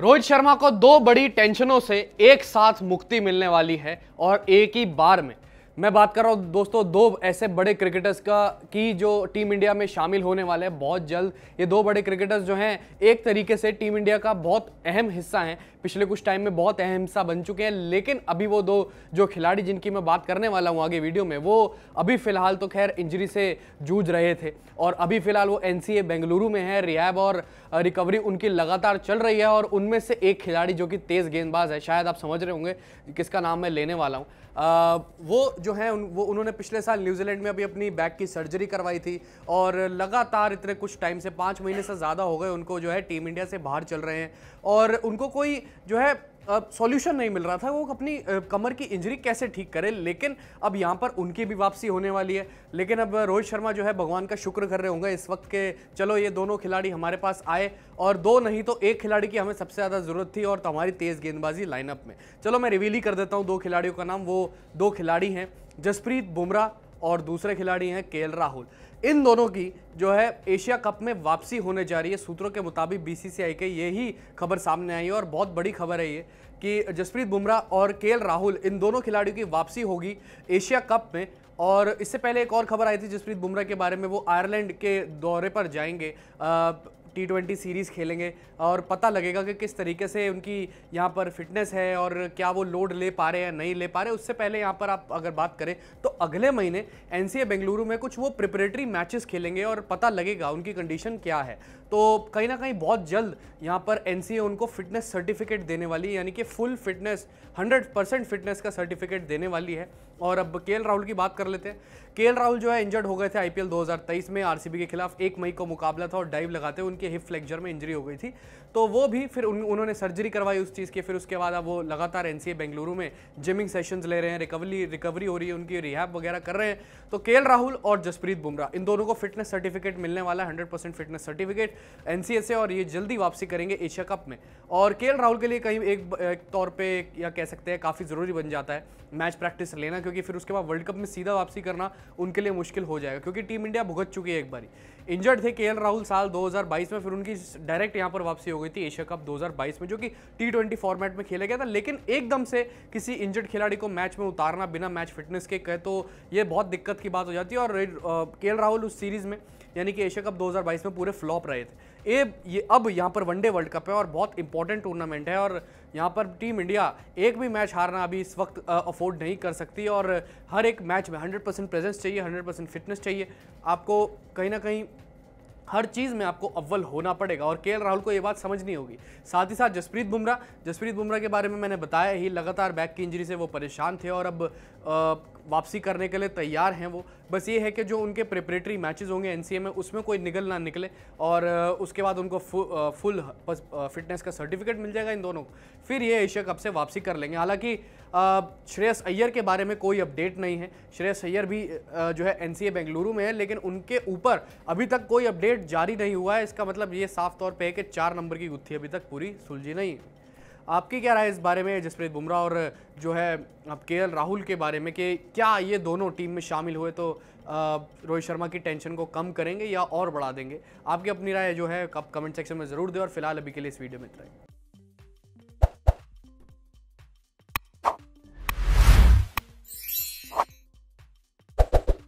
रोहित शर्मा को दो बड़ी टेंशनों से एक साथ मुक्ति मिलने वाली है और एक ही बार में मैं बात कर रहा हूँ दोस्तों दो ऐसे बड़े क्रिकेटर्स का की जो टीम इंडिया में शामिल होने वाले हैं बहुत जल्द ये दो बड़े क्रिकेटर्स जो हैं एक तरीके से टीम इंडिया का बहुत अहम हिस्सा हैं पिछले कुछ टाइम में बहुत अहम हिस्सा बन चुके हैं लेकिन अभी वो दो जो खिलाड़ी जिनकी मैं बात करने वाला हूँ आगे वीडियो में वो अभी फ़िलहाल तो खैर इंजरी से जूझ रहे थे और अभी फ़िलहाल वो एन बेंगलुरु में है रिहाब और रिकवरी उनकी लगातार चल रही है और उनमें से एक खिलाड़ी जो कि तेज़ गेंदबाज है शायद आप समझ रहे होंगे किसका नाम मैं लेने वाला हूँ वो जो जो हैं उन, वो उन्होंने पिछले साल न्यूजीलैंड में अभी अपनी बैक की सर्जरी करवाई थी और लगातार इतने कुछ टाइम से पाँच महीने से ज़्यादा हो गए उनको जो है टीम इंडिया से बाहर चल रहे हैं और उनको कोई जो है सॉल्यूशन नहीं मिल रहा था वो अपनी कमर की इंजरी कैसे ठीक करे लेकिन अब यहाँ पर उनकी भी वापसी होने वाली है लेकिन अब रोहित शर्मा जो है भगवान का शुक्र कर रहे होंगे इस वक्त के चलो ये दोनों खिलाड़ी हमारे पास आए और दो नहीं तो एक खिलाड़ी की हमें सबसे ज़्यादा ज़रूरत थी और तो हमारी तेज़ गेंदबाजी लाइनअप में चलो मैं रिवील ही कर देता हूँ दो खिलाड़ियों का नाम वो दो खिलाड़ी हैं जसप्रीत बुमराह और दूसरे खिलाड़ी हैं के राहुल इन दोनों की जो है एशिया कप में वापसी होने जा रही है सूत्रों के मुताबिक बीसीसीआई के यही खबर सामने आई है और बहुत बड़ी खबर है ये कि जसप्रीत बुमराह और के राहुल इन दोनों खिलाड़ियों की वापसी होगी एशिया कप में और इससे पहले एक और खबर आई थी जसप्रीत बुमराह के बारे में वो आयरलैंड के दौरे पर जाएंगे टी ट्वेंटी सीरीज़ खेलेंगे और पता लगेगा कि किस तरीके से उनकी यहाँ पर फिटनेस है और क्या वो लोड ले पा रहे हैं नहीं ले पा रहे उससे पहले यहाँ पर आप अगर बात करें तो अगले महीने एन बेंगलुरु में कुछ वो प्रिपरेटरी मैचेस खेलेंगे और पता लगेगा उनकी कंडीशन क्या है तो कहीं ना कहीं बहुत जल्द यहाँ पर एन उनको फिटनेस सर्टिफिकेट देने वाली यानी कि फुल फिटनेस 100% फिटनेस का सर्टिफिकेट देने वाली है और अब के राहुल की बात कर लेते हैं के राहुल जो है इंजर्ड हो गए थे आई 2023 में आर के खिलाफ एक मई को मुकाबला था और डाइव लगाते उनके हिप फ्लेक्चर में इंजरी हो गई थी तो वो भी फिर उन, उन्होंने सर्जरी करवाई उस चीज़ की फिर उसके बाद अब वो लगातार एन बेंगलुरु में जिमिंग सेशंस ले रहे हैं रिकवरी रिकवरी हो रही है उनकी रिहैब वर्कआउट वगैरह कर रहे हैं तो के राहुल और जसप्रीत बुमराह इन दोनों को फिटनेस सर्टिफिकेट मिलने वाला है हंड्रेड फिटनेस सर्टिफिकेट एन और ये जल्दी वापसी करेंगे एशिया कप में और के राहुल के लिए कहीं एक, तौर पर या कह सकते हैं काफ़ी ज़रूरी बन जाता है मैच प्रैक्टिस लेना क्योंकि फिर उसके बाद वर्ल्ड कप में सीधा वापसी करना उनके लिए मुश्किल हो जाएगा क्योंकि टीम इंडिया भुगत चुकी है एक बारी इंजर्ड थे के राहुल साल 2022 में फिर उनकी डायरेक्ट यहाँ पर वापसी हो गई थी एशिया कप 2022 में जो कि टी ट्वेंटी फॉर्मेट में खेला गया था लेकिन एकदम से किसी इंजर्ड खिलाड़ी को मैच में उतारना बिना मैच फिटनेस के कहे तो ये बहुत दिक्कत की बात हो जाती है और के राहुल उस सीरीज़ में यानी कि एशिया कप 2022 में पूरे फ्लॉप रहे थे ये ये अब यहाँ पर वनडे वर्ल्ड कप है और बहुत इंपॉर्टेंट टूर्नामेंट है और यहाँ पर टीम इंडिया एक भी मैच हारना अभी इस वक्त अफोर्ड नहीं कर सकती और हर एक मैच में 100 परसेंट प्रेजेंस चाहिए 100 परसेंट फिटनेस चाहिए आपको कहीं ना कहीं हर चीज़ में आपको अव्वल होना पड़ेगा और के राहुल को ये बात समझनी होगी साथ ही साथ जसप्रीत बुमराह जसप्रीत बुमराह के बारे में मैंने बताया ही लगातार बैक की इंजरी से वो परेशान थे और अब वापसी करने के लिए तैयार हैं वो बस ये है कि जो उनके प्रिपरेटरी मैचेस होंगे एन में उसमें कोई निगल ना निकले और उसके बाद उनको फु, फुल फिटनेस का सर्टिफिकेट मिल जाएगा इन दोनों को फिर ये एशिया कप से वापसी कर लेंगे हालांकि श्रेयस अय्यर के बारे में कोई अपडेट नहीं है श्रेयस अय्यर भी जो है एन बेंगलुरु में है लेकिन उनके ऊपर अभी तक कोई अपडेट अपडेट जारी नहीं हुआ है इसका मतलब ये साफ तौर पे है कि चार नंबर की गुत्थी अभी तक पूरी सुलझी नहीं आपकी क्या राय इस बारे में जसप्रीत बुमराह और जो है अब के राहुल के बारे में कि क्या ये दोनों टीम में शामिल हुए तो रोहित शर्मा की टेंशन को कम करेंगे या और बढ़ा देंगे आपकी अपनी राय जो है कमेंट सेक्शन में ज़रूर दें और फिलहाल अभी के लिए इस वीडियो में इतना ही